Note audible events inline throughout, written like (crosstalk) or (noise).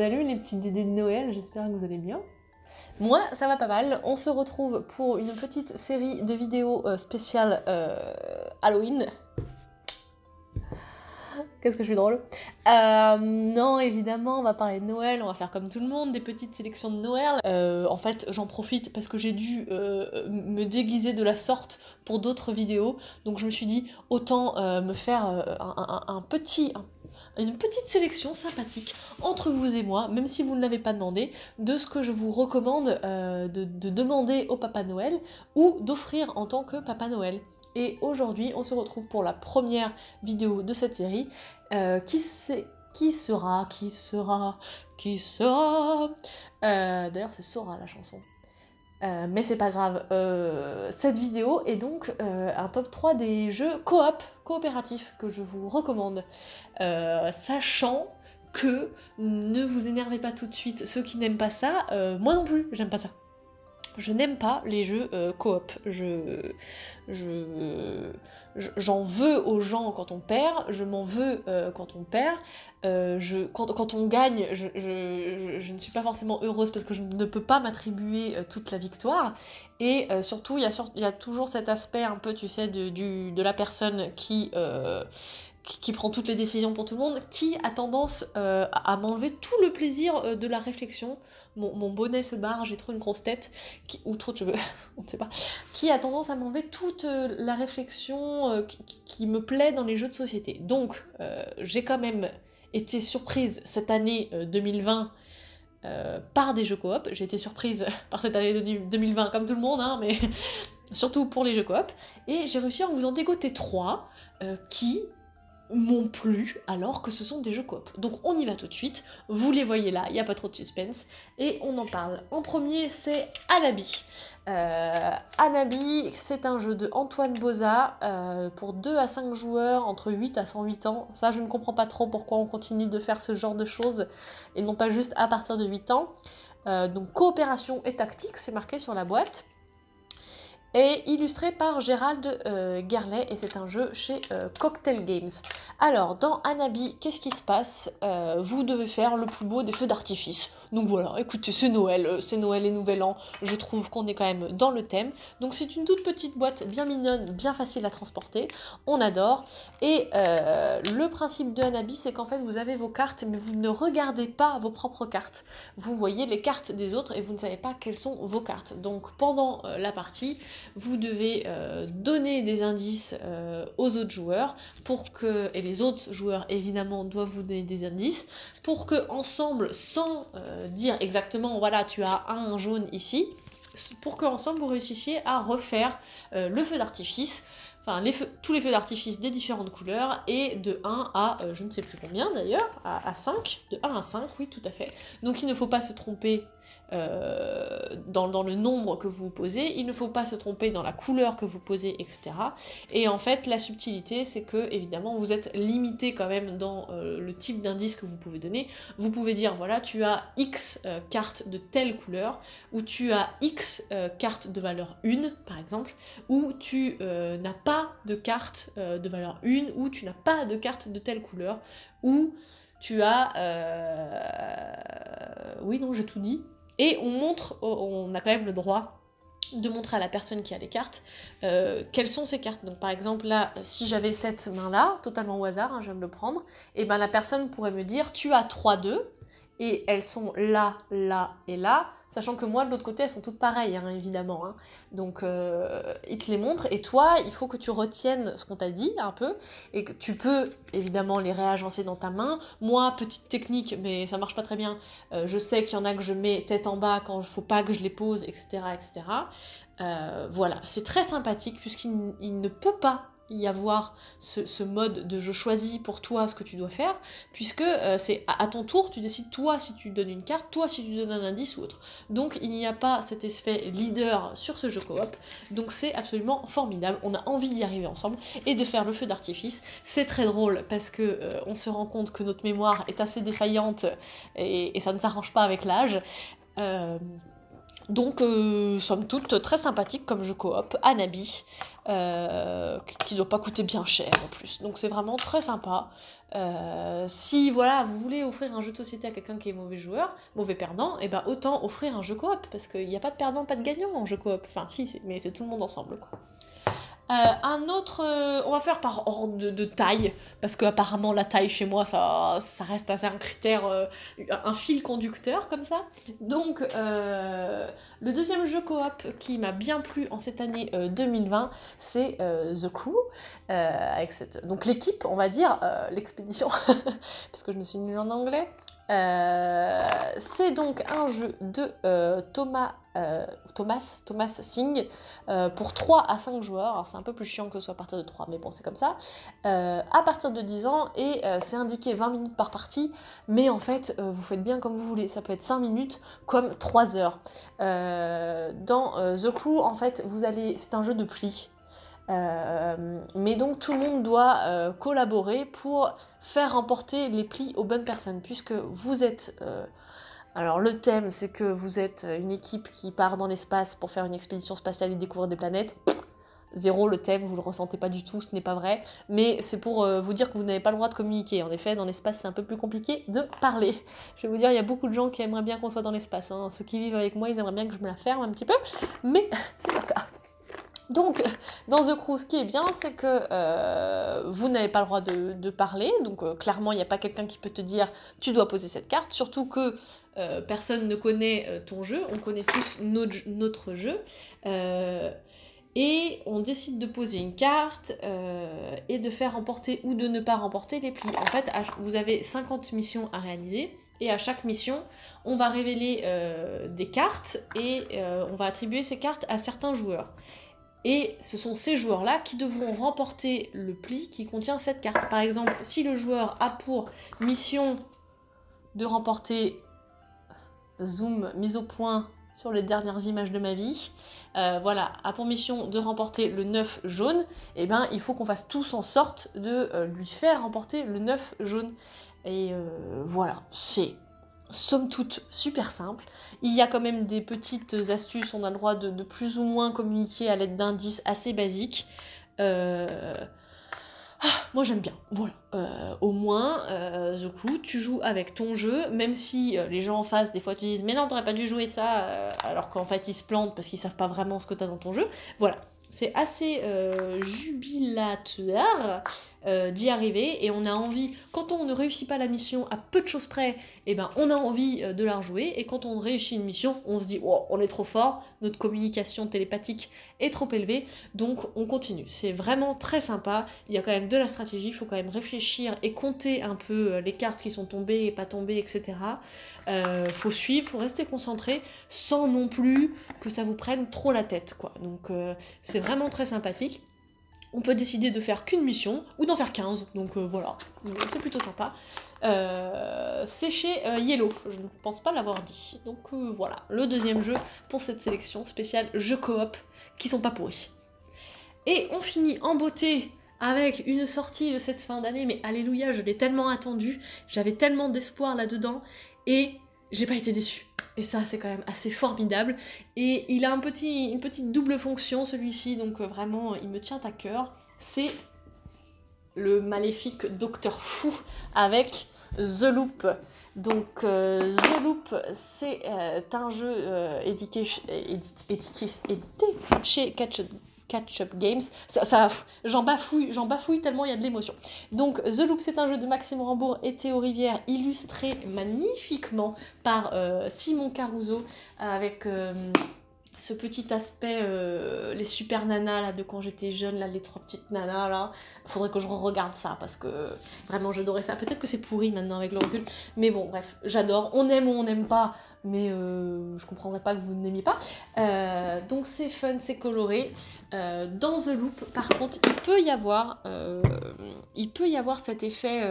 Salut les petites idées de Noël, j'espère que vous allez bien. Moi, ça va pas mal. On se retrouve pour une petite série de vidéos euh, spéciales euh, Halloween. Qu'est-ce que je suis drôle euh, Non, évidemment, on va parler de Noël, on va faire comme tout le monde, des petites sélections de Noël. en fait, j'en profite parce que j'ai dû me déguiser de la sorte pour d'autres vidéos. Donc je me suis dit, autant me faire un, petit, une petite sélection sympathique entre vous et moi, même si vous ne l'avez pas demandé, de ce que je vous recommande euh, de, demander au Papa Noël ou d'offrir en tant que Papa Noël. Et aujourd'hui, on se retrouve pour la première vidéo de cette série euh, qui qui sera, qui sera, qui sera. Euh, d'ailleurs, c'est Sora la chanson. Euh, mais c'est pas grave, euh, cette vidéo est donc euh, un top 3 des jeux coop, coopératifs que je vous recommande, sachant que ne vous énervez pas tout de suite, ceux qui n'aiment pas ça, moi non plus, j'aime pas ça je n'aime pas les jeux euh, coop. Je, je, j'en veux aux gens quand on perd, je m'en veux euh, quand on perd, euh, je, quand, quand, on gagne, je, ne suis pas forcément heureuse parce que je ne peux pas m'attribuer toute la victoire. Et surtout, il y, y, a toujours cet aspect un peu, tu sais, du, de la personne qui qui prend toutes les décisions pour tout le monde, qui a tendance euh, à m'enlever tout le plaisir euh, de la réflexion. Mon, bonnet se barre, j'ai trop une grosse tête, ou trop de cheveux, (laughs) on ne sait pas, qui a tendance à m'enlever toute euh, la réflexion qui, me plaît dans les jeux de société. Donc, j'ai quand même été surprise cette année 2020 par des jeux coop. J'ai été surprise (laughs) par cette année 2020, comme tout le monde, hein, mais (laughs) surtout pour les jeux coop. Et j'ai réussi à vous en dégoter trois qui, m'ont plus alors que ce sont des jeux coop. Donc on y va tout de suite, vous les voyez là, il n'y a pas trop de suspense, et on en parle. En premier, c'est Anabi. Euh, Anabi, c'est un jeu de Antoine Boza euh, pour 2 à 5 joueurs entre 8 à 108 ans. Ça, je ne comprends pas trop pourquoi on continue de faire ce genre de choses et non pas juste à partir de 8 ans. Euh, donc coopération et tactique, c'est marqué sur la boîte est illustré par Gérald euh, Garlet et c'est un jeu chez euh, Cocktail Games. Alors dans Anabi, qu'est-ce qui se passe euh, Vous devez faire le plus beau des feux d'artifice. Donc voilà, écoutez, c'est Noël, c'est Noël et Nouvel An, je trouve qu'on est quand même dans le thème. Donc c'est une toute petite boîte bien mignonne, bien facile à transporter, on adore. Et le principe de Anabi, c'est qu'en fait vous avez vos cartes, mais vous ne regardez pas vos propres cartes. Vous voyez les cartes des autres et vous ne savez pas quelles sont vos cartes. Donc pendant la partie, vous devez euh, donner des indices euh, aux autres joueurs pour que, et les autres joueurs évidemment doivent vous donner des indices, pour que ensemble, sans euh, dire exactement voilà tu as un jaune ici, pour que ensemble vous réussissiez à refaire le feu d'artifice enfin les tous les feux d'artifice des différentes couleurs, et de 1 à je ne sais plus combien d'ailleurs, à, à, 5, de 1 à 5, oui tout à fait. Donc il ne faut pas se tromper euh, dans, le nombre que vous posez, il ne faut pas se tromper dans la couleur que vous posez, etc. Et en fait, la subtilité, c'est que évidemment, vous êtes limité quand même dans euh, le type d'indice que vous pouvez donner. Vous pouvez dire, voilà, tu as X euh, cartes de telle couleur, ou tu as X cartes de valeur 1, par exemple, ou tu n'as pas de carte de valeur 1, ou tu n'as pas de cartes de telle couleur, ou tu as... Oui, non, j'ai tout dit. Et on montre, oh, on a quand même le droit de montrer à la personne qui a les cartes euh, quelles sont ces cartes. Donc par exemple là, euh, si j'avais cette main là, totalement au hasard, hein, je vais me le prendre, et eh ben la personne pourrait me dire tu as 3-2, et elles sont là, là et là, sachant que moi de l'autre côté elles sont toutes pareilles hein, évidemment. Hein. Donc euh, il te les montre. et toi il faut que tu retiennes ce qu'on t'a dit un peu et que tu peux évidemment les réagencer dans ta main. Moi petite technique mais ça marche pas très bien, euh, je sais qu'il y en a que je mets tête en bas quand il faut pas que je les pose etc etc. Euh, voilà c'est très sympathique puisqu'il ne peut pas y avoir ce, mode de je choisis pour toi ce que tu dois faire, puisque euh, c'est à, ton tour, tu décides toi si tu donnes une carte, toi si tu donnes un indice ou autre. Donc il n'y a pas cet effet leader sur ce jeu coop, donc c'est absolument formidable, on a envie d'y arriver ensemble et de faire le feu d'artifice. C'est très drôle parce que euh, on se rend compte que notre mémoire est assez défaillante et, ça ne s'arrange pas avec l'âge. Euh, donc, sommes toutes très sympathiques comme jeu coop, Anabi. Euh, qui ne doit pas coûter bien cher en plus. Donc c'est vraiment très sympa. Euh, si voilà, vous voulez offrir un jeu de société à quelqu'un qui est mauvais joueur, mauvais perdant, et eh ben autant offrir un jeu coop, parce qu'il n'y a pas de perdant, pas de gagnant en jeu coop. Enfin si, mais c'est tout le monde ensemble. Quoi. Euh, un autre, euh, on va faire par ordre de, taille, parce qu'apparemment la taille chez moi, ça, reste assez un critère, euh, un fil conducteur comme ça. Donc, le deuxième jeu coop qui m'a bien plu en cette année 2020, c'est The Crew, donc l'équipe, on va dire, l'expédition, (laughs) parce que je me suis nulle en anglais, euh, c'est donc un jeu de euh, Thomas, euh, Thomas, Thomas Singh pour 3 à 5 joueurs. C'est un peu plus chiant que ce soit à partir de 3, mais bon, c'est comme ça. à partir de 10 ans, et c'est indiqué 20 minutes par partie, mais en fait, vous faites bien comme vous voulez. Ça peut être 5 minutes comme 3 heures. dans The Crew, en fait, vous allez. C'est un jeu de pli. Euh, mais donc tout le monde doit euh, collaborer pour faire remporter les plis aux bonnes personnes, puisque vous êtes... Euh, alors le thème, c'est que vous êtes une équipe qui part dans l'espace pour faire une expédition spatiale et découvrir des planètes. zéro le thème, vous le ressentez pas du tout, ce n'est pas vrai. Mais c'est pour vous dire que vous n'avez pas le droit de communiquer. En effet, dans l'espace, c'est un peu plus compliqué de parler. Je vais vous dire, il y a beaucoup de gens qui aimeraient bien qu'on soit dans l'espace. Hein. Ceux qui vivent avec moi, ils aimeraient bien que je me la ferme un petit peu, mais (laughs) c'est pas le cas. Donc, dans The Crew, ce qui est bien, c'est que euh, vous n'avez pas le droit de, parler. Donc, euh, clairement, il n'y a pas quelqu'un qui peut te dire tu dois poser cette carte. Surtout que euh, personne ne connaît ton jeu. On connaît plus notre, notre jeu. et on décide de poser une carte et de faire remporter ou de ne pas remporter les plis. En fait, vous avez 50 missions à réaliser. Et à chaque mission, on va révéler des cartes et on va attribuer ces cartes à certains joueurs. Et ce sont ces joueurs-là qui devront remporter le pli qui contient cette carte. Par exemple, si le joueur a pour mission de remporter zoom mise au point sur les dernières images de ma vie, euh, voilà, a pour mission de remporter le 9 jaune, et eh bien il faut qu'on fasse tous en sorte de euh, lui faire remporter le 9 jaune. Et euh, voilà, c'est somme toute super simple. Il y a quand même des petites astuces, on a le droit de, plus ou moins communiquer à l'aide d'indices assez basiques. Euh, ah, moi j'aime bien, voilà. Euh, au moins, du euh, coup, tu joues avec ton jeu, même si les gens en face, des fois, tu disent Mais non, t'aurais pas dû jouer ça, alors qu'en fait, ils se plantent parce qu'ils savent pas vraiment ce que t'as dans ton jeu. Voilà, c'est assez jubilatoire. Euh, d'y arriver et on a envie, quand on ne réussit pas la mission à peu de choses près, et eh ben on a envie euh, de la rejouer et quand on réussit une mission, on se dit oh, on est trop fort, notre communication télépathique est trop élevée, donc on continue. C'est vraiment très sympa, il y a quand même de la stratégie, il faut quand même réfléchir et compter un peu euh, les cartes qui sont tombées et pas tombées, etc. il faut suivre, faut rester concentré sans non plus que ça vous prenne trop la tête quoi. Donc c'est vraiment très sympathique on peut décider de faire qu'une mission ou d'en faire 15, donc euh, voilà, c'est plutôt sympa. Euh, c'est chez euh, Yellow, je ne pense pas l'avoir dit. Donc voilà, le deuxième jeu pour cette sélection spéciale jeux coop qui sont pas pourris. Et on finit en beauté avec une sortie de cette fin d'année, mais alléluia, je l'ai tellement attendu, j'avais tellement d'espoir là-dedans et j'ai pas été déçue. Et ça, c'est quand même assez formidable. Et il a une petite double fonction, celui-ci, donc euh, vraiment, il me tient à cœur. C'est le maléfique Docteur Fou avec The Loop. Donc euh, The Loop, c'est euh, un jeu édité, édité, chez Catch catch-up games. Ça, j'en bafouille, j'en bafouille tellement il y a de l'émotion. Donc The Loop, c'est un jeu de Maxime Rambourg et Théo Rivière, illustré magnifiquement par euh, Simon Caruso avec euh, ce petit aspect, euh, les super nanas là, de quand j'étais jeune, là, les trois petites nanas là. Faudrait que je regarde ça parce que vraiment j'adorais ça. Peut-être que c'est pourri maintenant avec le recul, mais bon, bref, j'adore. On aime ou on n'aime pas, mais euh, je comprendrais pas que vous n'aimiez pas. Euh, donc c'est fun, c'est coloré. Euh, dans The Loop, par contre, il peut y avoir, il peut y avoir cet effet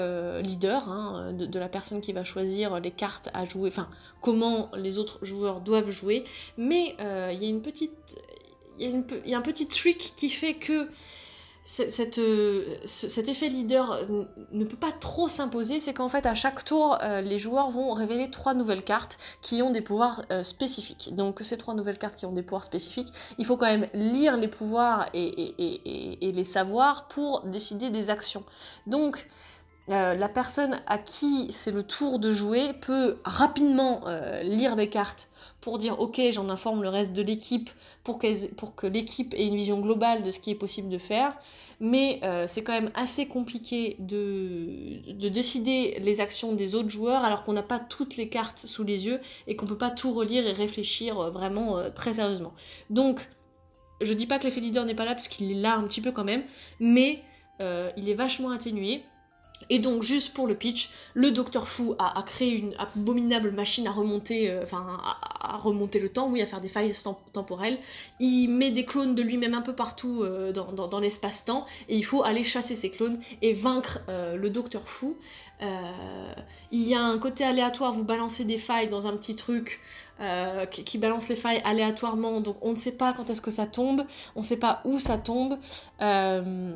leader hein, de, la personne qui va choisir les cartes à jouer, enfin comment les autres joueurs doivent jouer, mais il y a une petite, il y, y, a un petit trick qui fait que euh, cet effet leader ne peut pas trop s'imposer, c'est qu'en fait à chaque tour, euh, les joueurs vont révéler trois nouvelles cartes qui ont des pouvoirs euh, spécifiques. Donc ces trois nouvelles cartes qui ont des pouvoirs spécifiques, il faut quand même lire les pouvoirs et, les savoir pour décider des actions. Donc euh, la personne à qui c'est le tour de jouer peut rapidement euh, lire les cartes pour dire ok j'en informe le reste de l'équipe pour, pour, que l'équipe ait une vision globale de ce qui est possible de faire mais euh, c'est quand même assez compliqué de, décider les actions des autres joueurs alors qu'on n'a pas toutes les cartes sous les yeux et qu'on peut pas tout relire et réfléchir vraiment très sérieusement donc je dis pas que l'effet leader n'est pas là parce qu'il est là un petit peu quand même mais il est vachement atténué et donc, juste pour le pitch, le Docteur Fou a, créé une abominable machine à remonter, euh, enfin, à, remonter le temps, oui, à faire des failles temporelles. Il met des clones de lui-même un peu partout euh, dans, l'espace-temps, et il faut aller chasser ces clones et vaincre euh, le Docteur Fou. Il y a un côté aléatoire, vous balancez des failles dans un petit truc, euh, qui, balance les failles aléatoirement. Donc on ne sait pas quand est-ce que ça tombe, on ne sait pas où ça tombe. Euh,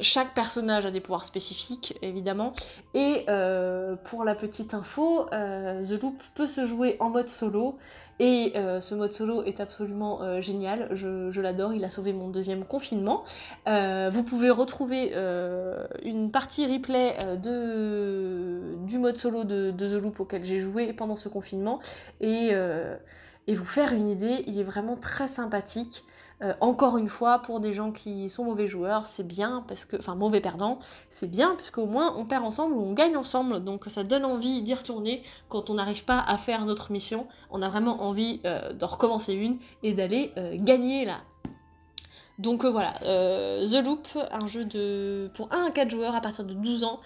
chaque personnage a des pouvoirs spécifiques, évidemment. Et euh, pour la petite info, The Loop peut se jouer en mode solo et euh, ce mode solo est absolument euh, génial, je, l'adore, il a sauvé mon deuxième confinement. Euh, vous pouvez retrouver une partie replay de, du mode solo de, The Loop auquel j'ai joué pendant ce confinement et, et, vous faire une idée, il est vraiment très sympathique. Euh, encore une fois, pour des gens qui sont mauvais joueurs, c'est bien parce que, enfin mauvais perdants, c'est bien puisqu'au moins on perd ensemble ou on gagne ensemble. Donc ça donne envie d'y retourner quand on n'arrive pas à faire notre mission. On a vraiment envie de euh, d'en recommencer une et d'aller euh, gagner là. Donc voilà, The Loop, un jeu de pour 1 à 4 joueurs à partir de 12 ans,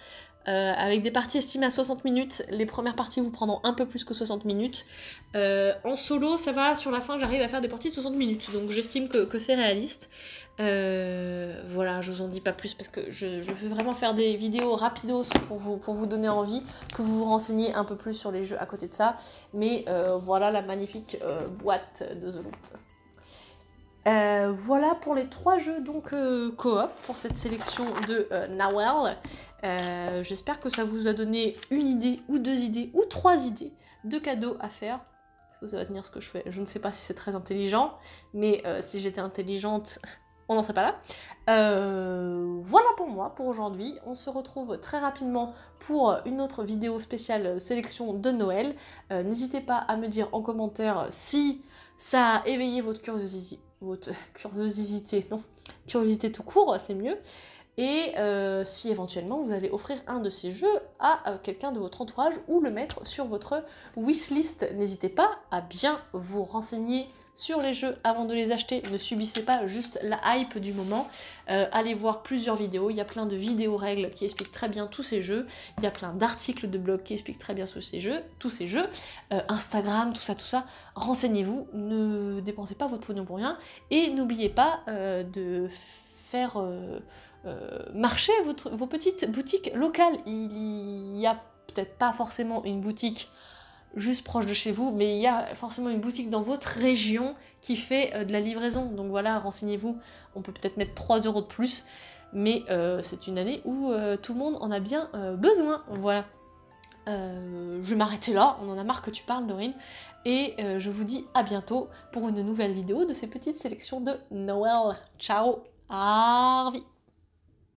euh, avec des parties estimées à 60 minutes. Les premières parties vous prendront un peu plus que 60 minutes. Euh, en solo, ça va, sur la fin, j'arrive à faire des parties de 60 minutes, donc j'estime que, c'est réaliste. Euh, voilà, je vous en dis pas plus parce que je, veux vraiment faire des vidéos rapidos pour vous, donner envie, que vous vous renseigniez un peu plus sur les jeux à côté de ça. Mais voilà la magnifique boîte de The Loop. voilà pour les trois jeux donc co coop pour cette sélection de euh, euh, j'espère que ça vous a donné une idée ou deux idées ou trois idées de cadeaux à faire. Est-ce que ça va tenir ce que je fais Je ne sais pas si c'est très intelligent, mais euh, si j'étais intelligente, (laughs) on n'en serait pas là. Euh, voilà pour moi pour aujourd'hui. On se retrouve très rapidement pour une autre vidéo spéciale sélection de Noël. N'hésitez pas à me dire en commentaire si ça a éveillé votre curiosité. Votre (laughs) curiosité, non, curiosité tout court, c'est mieux et euh, si éventuellement vous allez offrir un de ces jeux à euh, quelqu'un de votre entourage ou le mettre sur votre wishlist. N'hésitez pas à bien vous renseigner sur les jeux avant de les acheter. Ne subissez pas juste la hype du moment. Euh, allez voir plusieurs vidéos. Il y a plein de vidéos règles qui expliquent très bien tous ces jeux. Il y a plein d'articles de blog qui expliquent très bien tous ces jeux. Tous ces jeux. Instagram, tout ça, tout ça. Renseignez-vous. Ne dépensez pas votre pognon pour rien. Et n'oubliez pas de faire euh, marcher votre, vos petites boutiques locales. Il y a peut-être pas forcément une boutique juste proche de chez vous, mais il y a forcément une boutique dans votre région qui fait euh, de la livraison. Donc voilà, renseignez-vous. On peut peut-être mettre 3 euros de plus, mais euh, c'est une année où tout le monde en a bien besoin. Voilà. je vais m'arrêter là, on en a marre que tu parles Dorine, et je vous dis à bientôt pour une nouvelle vidéo de ces petites sélections de Noël. Ciao, Arvi